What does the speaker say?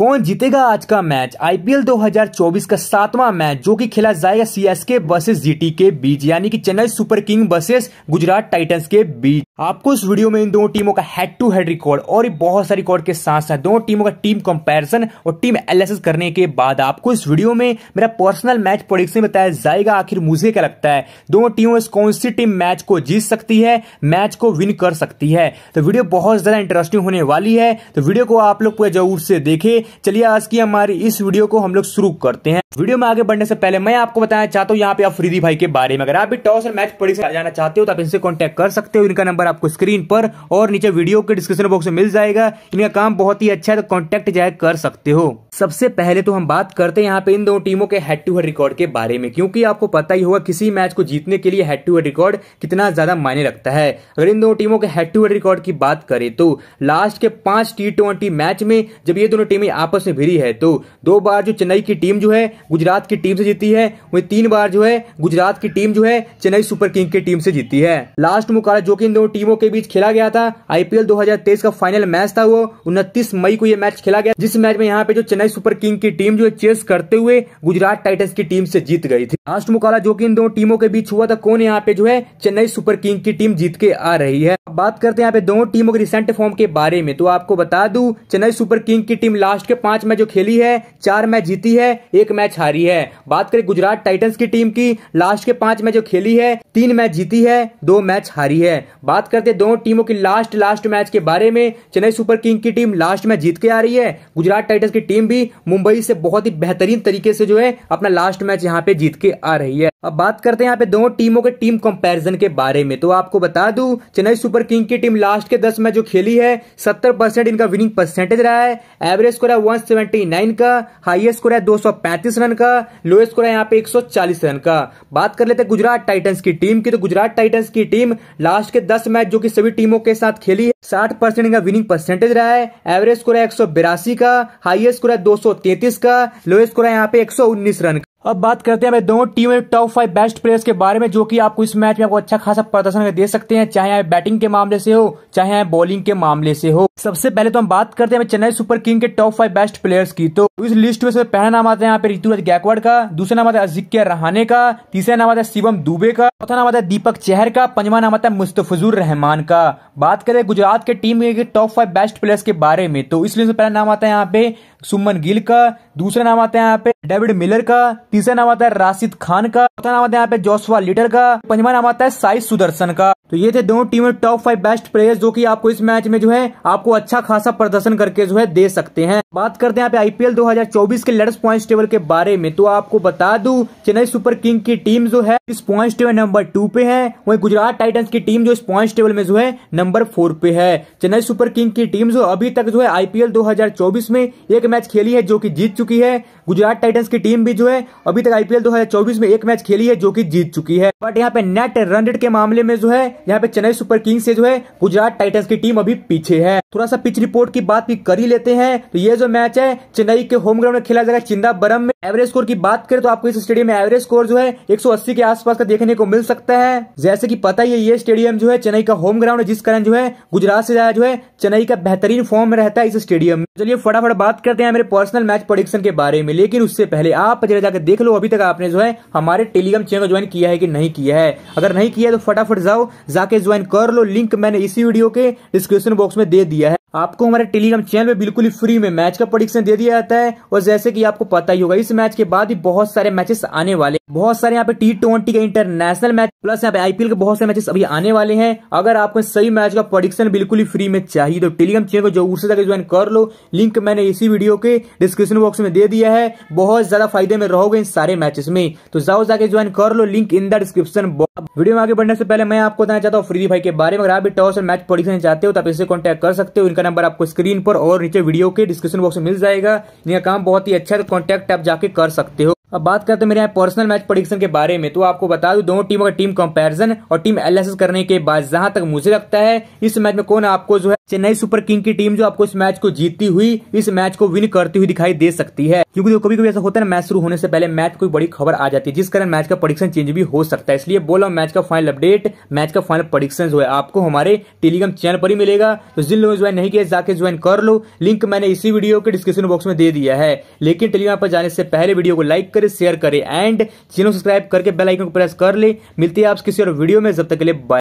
कौन जीतेगा आज का मैच आईपीएल 2024 का सातवां मैच जो कि खेला जाएगा सीएसके वर्सेस जीटी के बीच यानी कि Chennai Super King versus Gujarat Titans के बीच आपको इस वीडियो में इन दोनों टीमों का हेड टू हेड रिकॉर्ड और बहुत सारे रिकॉर्ड के साथ साथ दोनों टीमों का टीम कंपेरिजन और टीम एनालिसिस करने के बाद आपको इस वीडियो में मेरा पर्सनल मैच प्रोडिक्शन बताया जाएगा आखिर मुझे क्या लगता है दोनों टीमों में कौन सी टीम मैच को जीत सकती है मैच को विन कर सकती है तो वीडियो बहुत ज्यादा इंटरेस्टिंग होने वाली है तो वीडियो को आप लोग पूरा जरूर से देखें चलिए आज की हमारी इस वीडियो को हम लोग शुरू करते हैं वीडियो में आगे बढ़ने से पहले मैं आपको बताना चाहता हूँ यहाँ पे अफरीदी भाई के बारे में अगर आप भी टॉस और मैच पड़ी से जाना चाहते हो तो आप इनसे कॉन्टैक्ट कर सकते हो इनका नंबर आपको स्क्रीन पर और नीचे वीडियो के डिस्क्रिप्शन बॉक्स में मिल जाएगा इनका काम बहुत ही अच्छा है तो कॉन्टैक्ट जाए कर सकते हो सबसे पहले तो हम बात करते हैं यहाँ पे इन दोनों टीमों के हेड टू हेड रिकॉर्ड के बारे में क्योंकि आपको पता ही होगा किसी मैच को जीतने के लिए हेड टू हेड रिकॉर्ड कितना ज्यादा मायने रखता है अगर इन दोनों टीमों के हेड टू हेड रिकॉर्ड की बात करें तो लास्ट के पांच टी ट्वेंटी मैच में जब ये दोनों टीमें आपस में भिरी है तो दो बार जो चेन्नई की टीम जो है गुजरात की टीम से जीती है वही तीन बार जो है गुजरात की टीम जो है चेन्नई सुपर किंग की टीम से जीती है लास्ट मुकाबला जो की इन दोनों टीमों के बीच खेला गया था आईपीएल दो का फाइनल मैच था वो उनतीस मई को यह मैच खेला गया जिस मैच में यहाँ पे जो चेन्नई सुपर किंग की टीम जो चेस करते हुए गुजरात टाइटन्स की टीम से जीत गई थी लास्ट मुकाबला जो कि इन दोनों टीमों के बीच हुआ था कौन यहाँ पे जो है चेन्नई सुपर किंग की टीम जीत के आ रही है अब बात करते हैं यहाँ पे दोनों टीमों के रिसेंट फॉर्म के बारे में तो आपको बता दू चेन्नई सुपर किंग की टीम लास्ट के पांच मैच जो खेली है चार मैच जीती है एक मैच हारी है बात करें गुजरात टाइटन्स की टीम की लास्ट के पांच मैच जो खेली है तीन मैच जीती है दो मैच हारी है बात करते दोनों टीमों की लास्ट लास्ट मैच के बारे में चेन्नई सुपर किंग की टीम लास्ट मैच जीत के आ रही है गुजरात टाइटन्स की टीम भी मुंबई से बहुत ही बेहतरीन तरीके से जो है अपना लास्ट मैच यहाँ पे जीत के आ रही है अब बात करते हैं यहाँ पे दोनों टीमों के टीम कंपैरिजन के बारे में तो आपको बता दू चेन्नई सुपर किंग की टीम लास्ट के दस मैच जो खेली है सत्तर परसेंट इनका विनिंग परसेंटेज रहा है एवरेज स्कोर है वन का हाईएस्ट स्कोर है दो रन का लोएस्ट स्कोर है यहाँ पे एक रन का बात कर लेते हैं गुजरात टाइटन्स की टीम की तो गुजरात टाइटन्स की टीम लास्ट के दस मैच जो कि सभी टीमों के साथ खेली है साठ परसेंट का विनिंग परसेंटेज रहा है एवरेज स्कोर है एक का हाईएस्ट स्कोर है दो का लोएस्ट स्कोर है यहाँ पे एक रन का अब बात करते हैं दोनों team top five best players के बारे में जो कि आपको इस मैच में आपको अच्छा खासा प्रदर्शन दे सकते हैं चाहे आप बैटिंग के मामले से हो चाहे आप बॉलिंग के मामले से हो सबसे पहले तो हम बात करते हैं चेन्नई सुपर किंग के टॉप फाइव बेस्ट प्लेयर्स की तो इस लिस्ट में पहला नाम आता है यहाँ पे ऋतुराज गैकवाड़ का दूसरा नाम आता है अजिक्य रहाने का तीसरा नाम आता है शिवम दुबे का चौथा नाम आता है दीपक चेहर का पंचवा नाम आता है मुस्तफजुर रहमान का बात करें गुजरात के टीम के टॉप फाइव बेस्ट प्लेयर्स के बारे में तो इस लिस्ट में पहला नाम आता है यहाँ पे सुमन गिल का दूसरा नाम आता है यहाँ पे डेविड मिलर का तीसरा नाम आता है राशिद खान का चौथा नाम आता है यहाँ पे जोसवा लिटर का पंचवा नाम आता है साई सुदर्शन का तो ये थे दोनों टीमों टॉप फाइव बेस्ट प्लेयर्स जो कि आपको इस मैच में जो है आपको अच्छा खासा प्रदर्शन करके जो है दे सकते हैं बात करते हैं यहाँ पे आईपीएल 2024 के लेटेस्ट पॉइंट टेबल के बारे में तो आपको बता दू चेन्नई सुपर किंग की टीम जो है इस पॉइंट टेबल नंबर टू पे है वही गुजरात टाइटन्स की टीम जो इस पॉइंट टेबल में जो है नंबर फोर पे है चेन्नई सुपर किंग की टीम जो अभी तक जो है आईपीएल दो में एक मैच खेली है जो की जीत चुकी है गुजरात टाइटन्स की टीम भी जो है अभी तक आईपीएल 2024 में एक मैच खेली है जो कि जीत चुकी है बट यहाँ पे नेट रन रेट के मामले में जो है यहाँ पे चेन्नई सुपर किंग्स से जो है गुजरात टाइटन्स की टीम अभी पीछे है थोड़ा सा पिच रिपोर्ट की बात भी कर ही लेते हैं तो ये जो मैच है चेन्नई के होम ग्राउंड में खेला जाएगा चिंदाबरम में एवरेज स्कोर की बात करें तो आपको इस स्टेडियम में एवरेज स्कोर जो है 180 के आसपास का देखने को मिल सकता है जैसे कि पता ही है ये स्टेडियम जो है चेन्नई का होम ग्राउंड है जिस कारण जो है गुजरात से ज्यादा जो है चेन्नई का बेहतरीन फॉर्म रहता है इस स्टेडियम में चलिए फटाफट बात करते हैं मेरे पर्सनल मैच प्रोडिक्शन के बारे में लेकिन उससे पहले आप जरा जाकर देख लो अभी तक आपने जो है हमारे टेलीग्राम चैनल को ज्वाइन किया है कि नहीं किया है अगर नहीं किया है तो फटाफट जाओ जाके ज्वाइन कर लो लिंक मैंने इसी वीडियो के डिस्क्रिप्शन बॉक्स में दे दिया है आपको हमारे टेलीग्राम चैनल पे बिल्कुल ही फ्री में मैच का प्रोडिक्शन दे दिया जाता है और जैसे कि आपको पता ही होगा इस मैच के बाद ही बहुत सारे मैचेस आने वाले बहुत सारे यहाँ पे टी ट्वेंटी के इंटरनेशनल मैच प्लस यहाँ पे आईपीएल के बहुत सारे मैचेस अभी आने वाले हैं अगर आपको सभी मैच का प्रोडिक्शन बिल्कुल ही फ्री में चाहिए तो टेलीग्राम चैनल को जरूर से जाकर ज्वाइन कर लो लिंक मैंने इसी वीडियो के डिस्क्रिप्शन बॉक्स में दे दिया है बहुत ज्यादा फायदे में रहोगे इन सारे मैचेस में तो जाओ जाके ज्वाइन कर लो link in the description box video में आगे बढ़ने से पहले मैं आपको बताना चाहता हूँ फ्री फाइव के बारे में अगर आप भी टॉस और मैच प्रोडिक्शन चाहते हो तो आप इसे कॉन्टैक्ट कर सकते हो इनका नंबर आपको स्क्रीन पर और नीचे वीडियो के डिस्क्रिप्शन बॉक्स में मिल जाएगा इनका काम बहुत ही अच्छा है तो कॉन्टैक्ट आप जाके कर सकते हो अब बात करते हैं मेरे यहाँ पर्सनल मैच प्रोडिक्शन के बारे में तो आपको बता दूं दोनों टीमों का टीम कंपैरिजन और टीम एनालिसिस करने के बाद जहां तक मुझे लगता है इस मैच में कौन आपको जो है चेन्नई सुपर किंग की टीम जो आपको इस मैच को जीतती हुई इस मैच को विन करती हुई दिखाई दे सकती है क्योंकि कभी कभी ऐसा होता है ना मैच शुरू होने से पहले मैच कोई बड़ी खबर आ जाती है जिस कारण मैच का परीक्षण चेंज भी हो सकता है इसलिए बोला मैच का फाइनल अपडेट मैच का फाइनल परीक्षण जो है आपको हमारे टेलीग्राम चैनल पर ही मिलेगा तो जिन लोगों ने ज्वाइन नहीं किया जाके ज्वाइन कर लो लिंक मैंने इसी वीडियो के डिस्क्रिप्शन बॉक्स में दे दिया है लेकिन टेलीग्राम पर जाने से पहले वीडियो को लाइक करे शेयर करें एंड चैनल सब्सक्राइब करके बेलाइकन को प्रेस कर ले मिलती है आप किसी और वीडियो में जब तक के लिए बाय